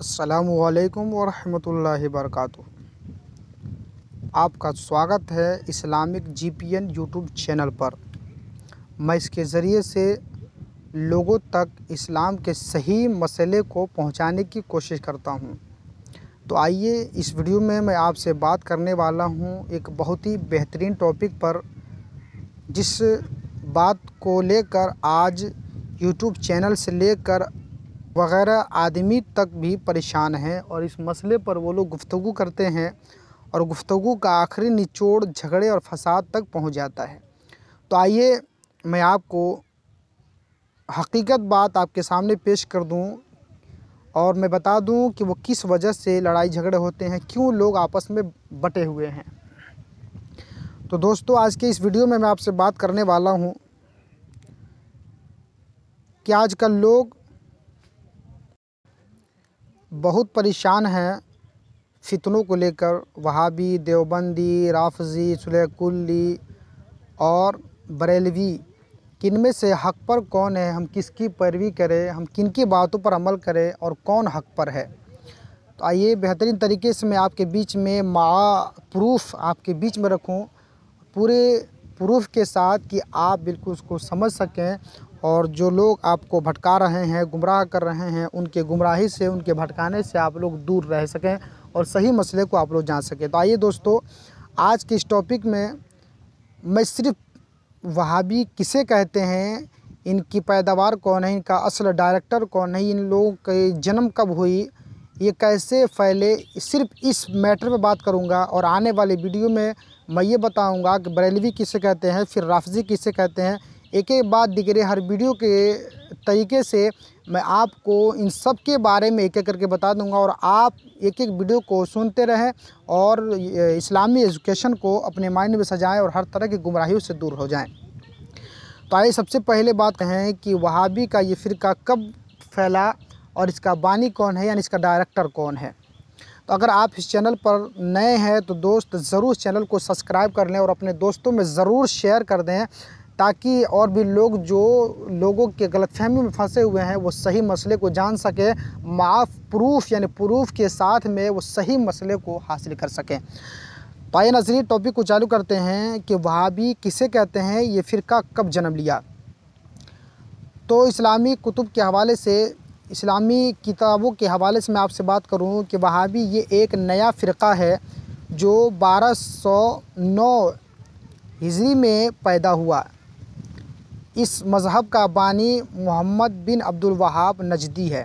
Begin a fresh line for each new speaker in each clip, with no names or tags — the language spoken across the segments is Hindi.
असलकम वरहमल वरक आपका स्वागत है Islamic G P N YouTube channel पर मैं इसके ज़रिए से लोगों तक इस्लाम के सही मसले को पहुंचाने की कोशिश करता हूं। तो आइए इस वीडियो में मैं आपसे बात करने वाला हूं एक बहुत ही बेहतरीन टॉपिक पर जिस बात को लेकर आज यूट्यूब चैनल से लेकर वगैरह आदमी तक भी परेशान हैं और इस मसले पर वो लोग गुफ्तु करते हैं और गुफ्तु का आखिरी निचोड़ झगड़े और फसाद तक पहुंच जाता है तो आइए मैं आपको हकीकत बात आपके सामने पेश कर दूं और मैं बता दूं कि वो किस वजह से लड़ाई झगड़े होते हैं क्यों लोग आपस में बटे हुए हैं तो दोस्तों आज के इस वीडियो में मैं आपसे बात करने वाला हूँ कि आजकल लोग बहुत परेशान हैं फितनों को लेकर वहाबी देवबंदी राफ़ज़ी सुलेकुल्ली और बरेलवी किन में से हक पर कौन है हम किसकी पैरवी करें हम किन की बातों पर अमल करें और कौन हक पर है तो आइए बेहतरीन तरीके से मैं आपके बीच में मा प्रूफ आपके बीच में रखूं पूरे प्रूफ के साथ कि आप बिल्कुल उसको समझ सकें और जो लोग आपको भटका रहे हैं गुमराह कर रहे हैं उनके गुमराही से उनके भटकाने से आप लोग दूर रह सकें और सही मसले को आप लोग जान सकें तो आइए दोस्तों आज के इस टॉपिक में मैं सिर्फ वहाबी किसे कहते हैं इनकी पैदावार कौन है इनका असल डायरेक्टर कौन है इन लोगों के जन्म कब हुई ये कैसे फैले सिर्फ इस मैटर पे बात करूँगा और आने वाले वीडियो में मैं ये बताऊँगा कि बरेलवी किसे कहते हैं फिर राफजी किसे कहते हैं एक एक बात दिख रही हर वीडियो के तरीके से मैं आपको इन सब के बारे में एक एक करके बता दूंगा और आप एक एक वीडियो को सुनते रहें और इस्लामी एजुकेशन को अपने माइंड में सजाएं और हर तरह की गुमराहियों से दूर हो जाएं तो आइए सबसे पहले बात कहें कि वहाबी का ये फ़िरका कब फैला और इसका बानी कौन है यानी इसका डायरेक्टर कौन है तो अगर आप इस चैनल पर नए हैं तो दोस्त ज़रूर चैनल को सब्सक्राइब कर लें और अपने दोस्तों में ज़रूर शेयर कर दें ताकि और भी लोग जो लोगों के गलतफहमी में फंसे हुए हैं वो सही मसले को जान सके माफ़ प्रूफ यानी प्रूफ के साथ में वो सही मसले को हासिल कर सकें पाए नजरी टॉपिक को चालू करते हैं कि वहाबी किसे कहते हैं ये फ़िरका कब जन्म लिया तो इस्लामी कुतुब के हवाले से इस्लामी किताबों के हवाले से मैं आपसे बात करूं कि वहाबी ये एक नया फ़िरका है जो 1209 हिजरी में पैदा हुआ इस मज़हब का बानी मोहम्मद बिन अब्दुल वहाब नजदी है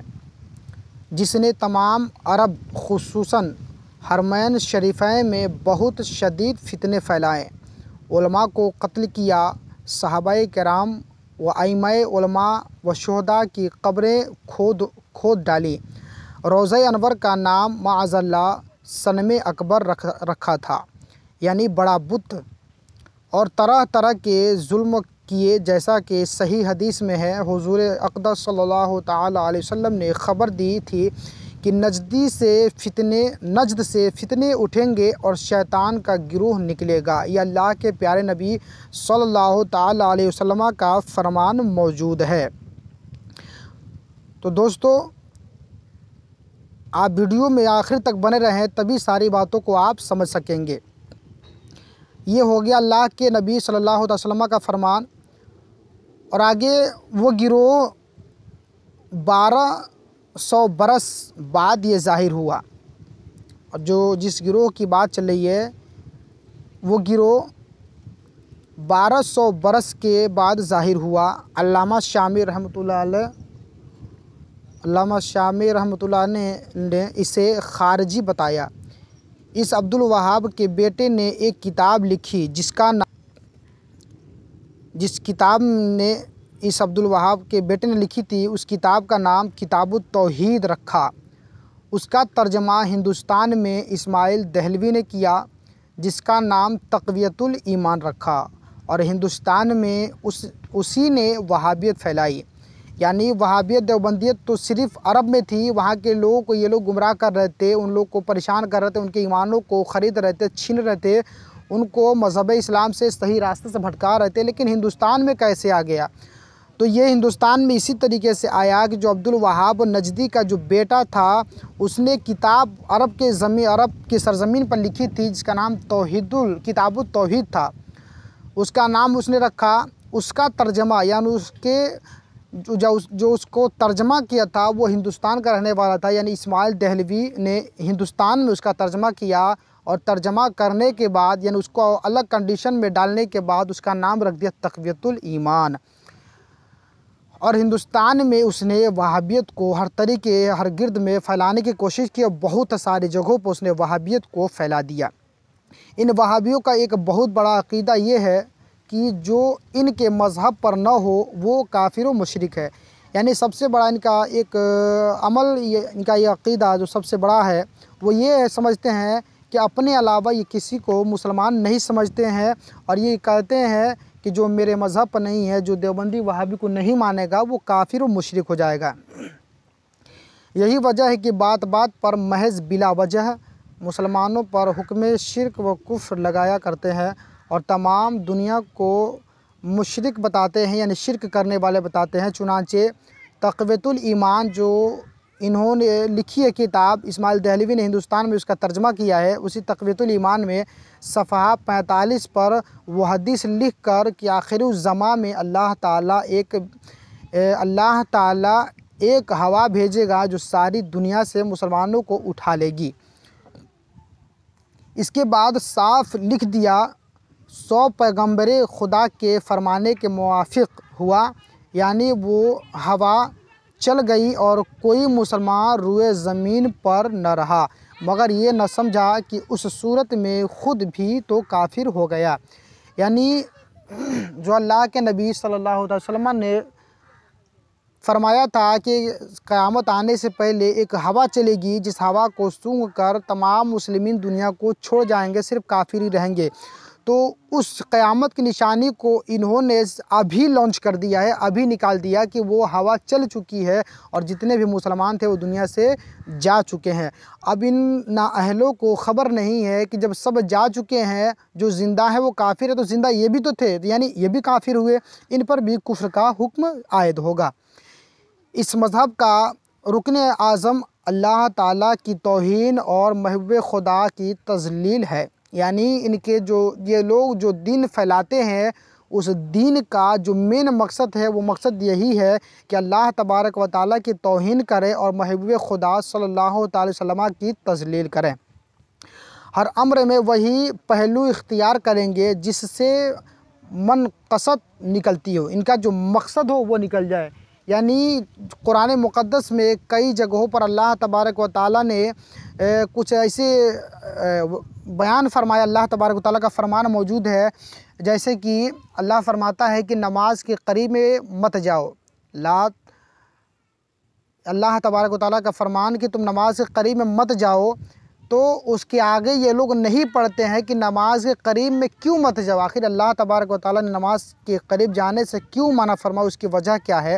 जिसने तमाम अरब खसूस हरमैन शरीफ में बहुत शदीद फितने फैलाएँ उलमा को कत्ल किया साहब कराम व आइमा व शहदा की कब्रें खोद खोद डाली रोज़ अनवर का नाम माजल्ला सनम अकबर रख रखा था यानी बड़ा बुत और तरह तरह के जुल्म किए जैसा कि सही हदीस में है हुजूर अकदस सल्लल्लाहु अलैहि वसल्लम ने ख़बर दी थी कि नजदी से फितने नजद से फितने उठेंगे और शैतान का गिरोह निकलेगा यह अल्लाह के प्यारे नबी सल्लल्लाहु अलैहि वसल्लम का फरमान मौजूद है तो दोस्तों आप वीडियो में आखिर तक बने रहें तभी सारी बातों को आप समझ सकेंगे ये हो गया अल्लाह के नबी सल्लल्लाहु अलैहि वसल्लम का फरमान और आगे वो गिरोह बारह सौ बरस बाद ये ज़ाहिर हुआ और जो जिस गिरोह की बात चल रही है वो गिरोह बारह सौ बरस के बाद ज़ाहिर हुआ अल्लामा शामी रहमत अल्लामा शामी रहमत ने, ने इसे खारजी बताया इस अब्दुल वहाब के बेटे ने एक किताब लिखी जिसका नाम जिस किताब ने इस अब्दुल वहाब के बेटे ने लिखी थी उस किताब का नाम किताब तोहीद रखा उसका तर्जमा हिंदुस्तान में इस्माइल दहलवी ने किया जिसका नाम तकवीतुल ईमान रखा और हिंदुस्तान में उस उसी ने वहाबियत फैलाई यानी वहाबियत देवबंदियत तो सिर्फ अरब में थी वहाँ के लोगों को ये लोग गुमराह कर रहे थे उन लोग को परेशान कर रहे थे उनके ईमानों को ख़रीद रहे थे छीन रहे थे उनको मज़हब इस्लाम से सही रास्ते से भटका रहे थे लेकिन हिंदुस्तान में कैसे आ गया तो ये हिंदुस्तान में इसी तरीके से आया कि जो अब्दुल वहाब नजदी का जो बेटा था उसने किताब अरब के जमी अरब की सरज़मीन पर लिखी थी जिसका नाम तोहिदुल किताब तोहिद था उसका नाम उसने रखा उसका तर्जमा यानी उसके जो उस जो उसको तर्जमा किया था वो हिंदुस्तान का रहने वाला था यानी इस्माइल दहलवी ने हिंदुस्तान में उसका तर्जमा किया और तर्जमा करने के बाद यानी उसको अलग कंडीशन में डालने के बाद उसका नाम रख दिया तकवीतुल ईमान और हिंदुस्तान में उसने वहाबियत को हर तरीके हर गिरद में फैलाने की कोशिश की और बहुत सारी जगहों पर उसने वहाबियत को फैला दिया इन वहाबियों का एक बहुत बड़ा अकीदा ये है कि जो इनके मज़हब पर न हो वो काफिर मशरक है यानी सबसे बड़ा इनका एक अमल ये इनका ये अकीदा जो सबसे बड़ा है वो ये समझते हैं कि अपने अलावा ये किसी को मुसलमान नहीं समझते हैं और ये कहते हैं कि जो मेरे मज़हब पर नहीं है जो देवबंदी वहाबी को नहीं मानेगा वो काफिर मशरक हो जाएगा यही वजह है कि बात बात पर महज बिला वजह मुसलमानों पर हुक्म शिरक व कुफ्र लगाया करते हैं और तमाम दुनिया को मुशरक बताते हैं यानी शिरक करने वाले बताते हैं चुनाचे तकवतुल ईमान जो इन्होंने लिखी है किताब इसमाइल दहलवी ने हिंदुस्तान में उसका तर्जमा किया है उसी तकवीतुल ईमान में सफ़ा पैंतालीस पर वह हदीस लिख कर कि आखिर ज़मा में अल्लाह ताला एक अल्लाह ताला एक हवा भेजेगा जो सारी दुनिया से मुसलमानों को उठा लेगी इसके बाद साफ लिख दिया सौ पैगम्बर खुदा के फरमाने के मुआफ़ हुआ यानी वो हवा चल गई और कोई मुसलमान रुए ज़मीन पर न रहा मगर ये न समझा कि उस सूरत में ख़ुद भी तो काफिर हो गया यानी जो अल्लाह के नबी सल्लल्लाहु अलैहि वसल्लम ने फरमाया था कि क़यामत आने से पहले एक हवा चलेगी जिस हवा को सूंघ कर तमाम मुसलमिन दुनिया को छोड़ जाएंगे सिर्फ काफिर ही रहेंगे तो उस क़यामत की निशानी को इन्होंने अभी लॉन्च कर दिया है अभी निकाल दिया कि वो हवा चल चुकी है और जितने भी मुसलमान थे वो दुनिया से जा चुके हैं अब इन नाअहलों को ख़बर नहीं है कि जब सब जा चुके हैं जो ज़िंदा है वो काफिर है तो ज़िंदा ये भी तो थे यानी ये भी काफिर हुए इन पर भी कुफ्र का हुक्म आयद होगा इस मज़हब का रुकन आज़म अल्लाह ताली की तोहन और महब खुदा की तजलील है यानी इनके जो ये लोग जो दिन फैलाते हैं उस दीन का जो मेन मकसद है वो मकसद यही है कि अल्लाह तबारक व ताली की तोहन करें और महबूब खुदा सल्लल्लाहु अलैहि वसल्लम की तजलील करें हर अम्र में वही पहलू इख्तियार करेंगे जिससे मन कसत निकलती हो इनका जो मकसद हो वो निकल जाए यानी कुरान मुक़दस में कई जगहों पर अल्लाह तबारक व ताली ने कुछ ऐसे बयान फरमाया अल्लाह तबारक ताल का फरमान मौजूद है जैसे कि अल्लाह फरमाता है कि नमाज के करीब में मत जाओ लात अल्लाह तबारक ताल का फरमान कि तुम नमाज के करीब में मत जाओ तो उसके आगे ये लोग नहीं पढ़ते हैं कि नमाज के करीब में क्यों मत जाओ आखिर अल्लाह तबारक ताली ने नमाज के करीब जाने से क्यों माना फरमाया उसकी वजह क्या है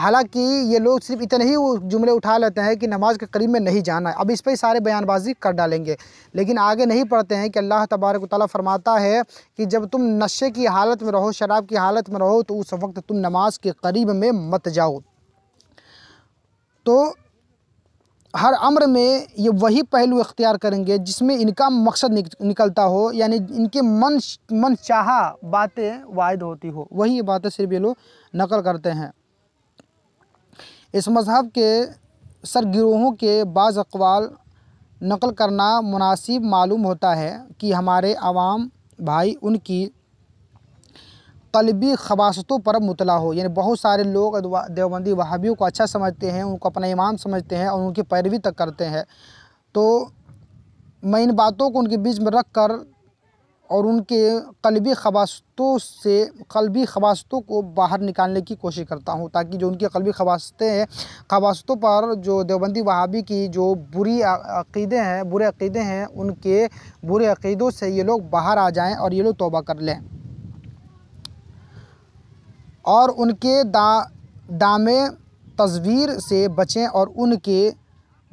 हालांकि ये लोग सिर्फ इतने ही जुमले उठा लेते हैं कि नमाज के करीब में नहीं जाना है अब इस पर ही सारे बयानबाजी कर डालेंगे लेकिन आगे नहीं पढ़ते हैं कि अल्लाह तबारक ताली फरमाता है कि जब तुम नशे की हालत में रहो शराब की हालत में रहो तो उस वक्त तुम नमाज के करीब में मत जाओ तो हर अम्र में ये वही पहलू अख्तियार करेंगे जिसमें इनका मकसद निक, निकलता हो यानी इनके मन मन चाह बातें वायद होती हो वही बातें सिर्फ ये लोग नकल करते हैं इस मज़हब के सरगिरोहों के बाज़ अकवाल नकल करना मुनासिब मालूम होता है कि हमारे आवाम भाई उनकी कलबी खबासतों पर मुतला हो यानी बहुत सारे लोग देवबंदी वहाबियों को अच्छा समझते हैं उनको अपना ईमान समझते हैं और उनकी पैरवी तक करते हैं तो मैं इन बातों को उनके बीच में रख कर और उनके कलबी खबास्तों से कलबी खबास्तों को बाहर निकालने की कोशिश करता हूँ ताकि जो उनके कलबी खबास्तें हैं खबास्तों पर जो देवबंदी वहाबी की जो बुरी अकीदे हैं बुरे अकीदे हैं उनके बुरे अकीदों से ये लोग बाहर आ जाएं और ये लोग तोबा कर लें और उनके दा दामे तस्वीर से बचें और उनके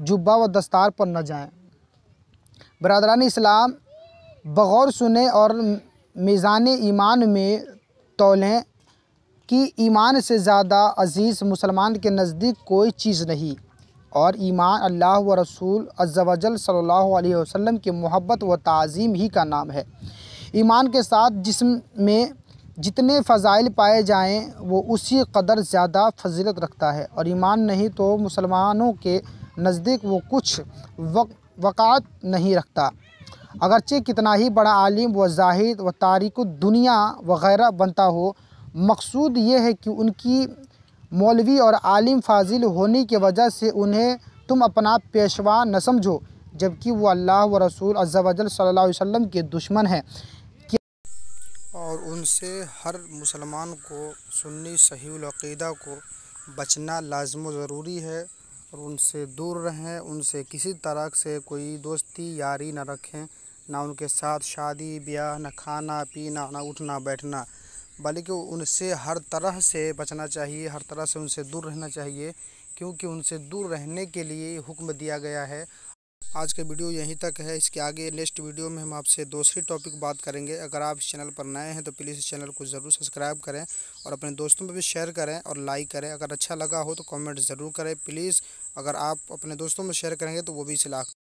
जुब्बा व दस्तार पर न जाएँ बरदरानी इस्लाम बग़ौर सुने और मीज़ान ईमान में तोलें कि ईमान से ज़्यादा अज़ीज़ मुसलमान के नज़दीक कोई चीज़ नहीं और ईमान अल्लाह व रसूल अज्जवजल सल्ला वसम की मोहब्बत व तज़ीम ही का नाम है ईमान के साथ जिसम में जितने फ़ज़ाइल पाए जाएँ वो उसी कदर ज़्यादा फजीलत रखता है और ईमान नहीं तो मुसलमानों के नज़दीक वो कुछ वक़ात नहीं रखता अगरचे कितना ही बड़ा आलिम व जाहिद व तारिक दुनिया वगैरह बनता हो मकसूद ये है कि उनकी मौलवी और आलिम फाजिल होने की वजह से उन्हें तुम अपना पेशवा न समझो जबकि वो अल्लाह व रसूल अज़ल सल्ला वसम के दुश्मन हैं और उनसे हर मुसलमान को सुन्नी सहीदा को बचना लाजम ज़रूरी है और उनसे दूर रहें उनसे किसी तरह से कोई दोस्ती यारी न रखें ना उनके साथ शादी ब्याह ना खाना पीना ना उठना बैठना बल्कि उनसे हर तरह से बचना चाहिए हर तरह से उनसे दूर रहना चाहिए क्योंकि उनसे दूर रहने के लिए हुक्म दिया गया है आज का वीडियो यहीं तक है इसके आगे नेक्स्ट वीडियो में हम आपसे दूसरी टॉपिक बात करेंगे अगर आप इस चैनल पर नए हैं तो प्लीज़ इस चैनल को ज़रूर सब्सक्राइब करें और अपने दोस्तों में भी शेयर करें और लाइक करें अगर अच्छा लगा हो तो कमेंट ज़रूर करें प्लीज़ अगर आप अपने दोस्तों में शेयर करेंगे तो वो भी इस